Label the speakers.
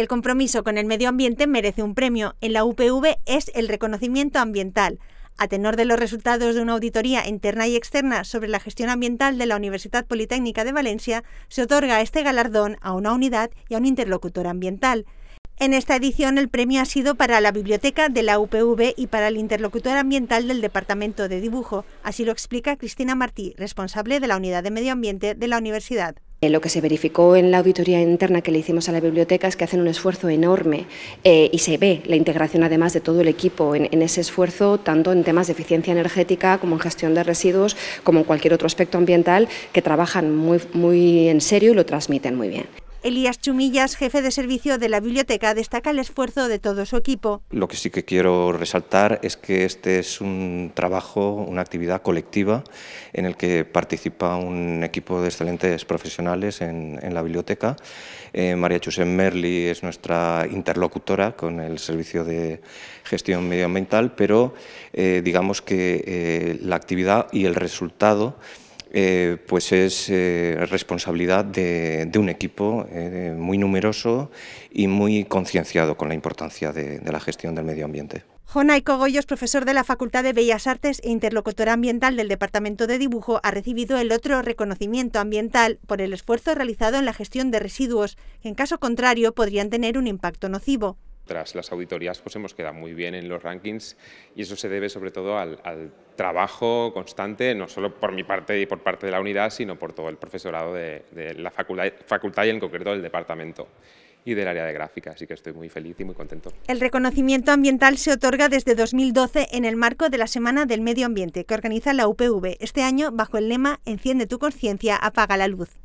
Speaker 1: El compromiso con el medio ambiente merece un premio. En la UPV es el reconocimiento ambiental. A tenor de los resultados de una auditoría interna y externa sobre la gestión ambiental de la Universidad Politécnica de Valencia, se otorga este galardón a una unidad y a un interlocutor ambiental. En esta edición el premio ha sido para la biblioteca de la UPV y para el interlocutor ambiental del Departamento de Dibujo, así lo explica Cristina Martí, responsable de la Unidad de Medio Ambiente de la universidad.
Speaker 2: Eh, lo que se verificó en la auditoría interna que le hicimos a la biblioteca es que hacen un esfuerzo enorme eh, y se ve la integración además de todo el equipo en, ese esfuerzo, tanto en temas de eficiencia energética como en gestión de residuos, como en cualquier otro aspecto ambiental, que trabajan muy, muy en serio y lo transmiten muy bien.
Speaker 1: Elías Chumillas, jefe de servicio de la biblioteca, destaca el esfuerzo de todo su equipo.
Speaker 3: Lo que sí que quiero resaltar es que este es un trabajo, una actividad colectiva en el que participa un equipo de excelentes profesionales en, la biblioteca. Eh, María Chusen Merli es nuestra interlocutora con el servicio de gestión medioambiental, pero eh, digamos que eh, la actividad y el resultado eh, pues es eh, responsabilidad de, un equipo eh, muy numeroso y muy concienciado con la importancia de, la gestión del medio ambiente.
Speaker 1: Jonay Cogollos, profesor de la Facultad de Bellas Artes e interlocutora ambiental del Departamento de Dibujo, ha recibido el otro reconocimiento ambiental por el esfuerzo realizado en la gestión de residuos, que en caso contrario podrían tener un impacto nocivo.
Speaker 4: Tras las auditorías pues hemos quedado muy bien en los rankings y eso se debe sobre todo al, trabajo constante, no solo por mi parte y por parte de la unidad, sino por todo el profesorado de, la facultad, facultad y en concreto del departamento y del área de gráfica, así que estoy muy feliz y muy contento.
Speaker 1: El reconocimiento ambiental se otorga desde 2012 en el marco de la Semana del Medio Ambiente que organiza la UPV, este año bajo el lema Enciende tu conciencia, apaga la luz.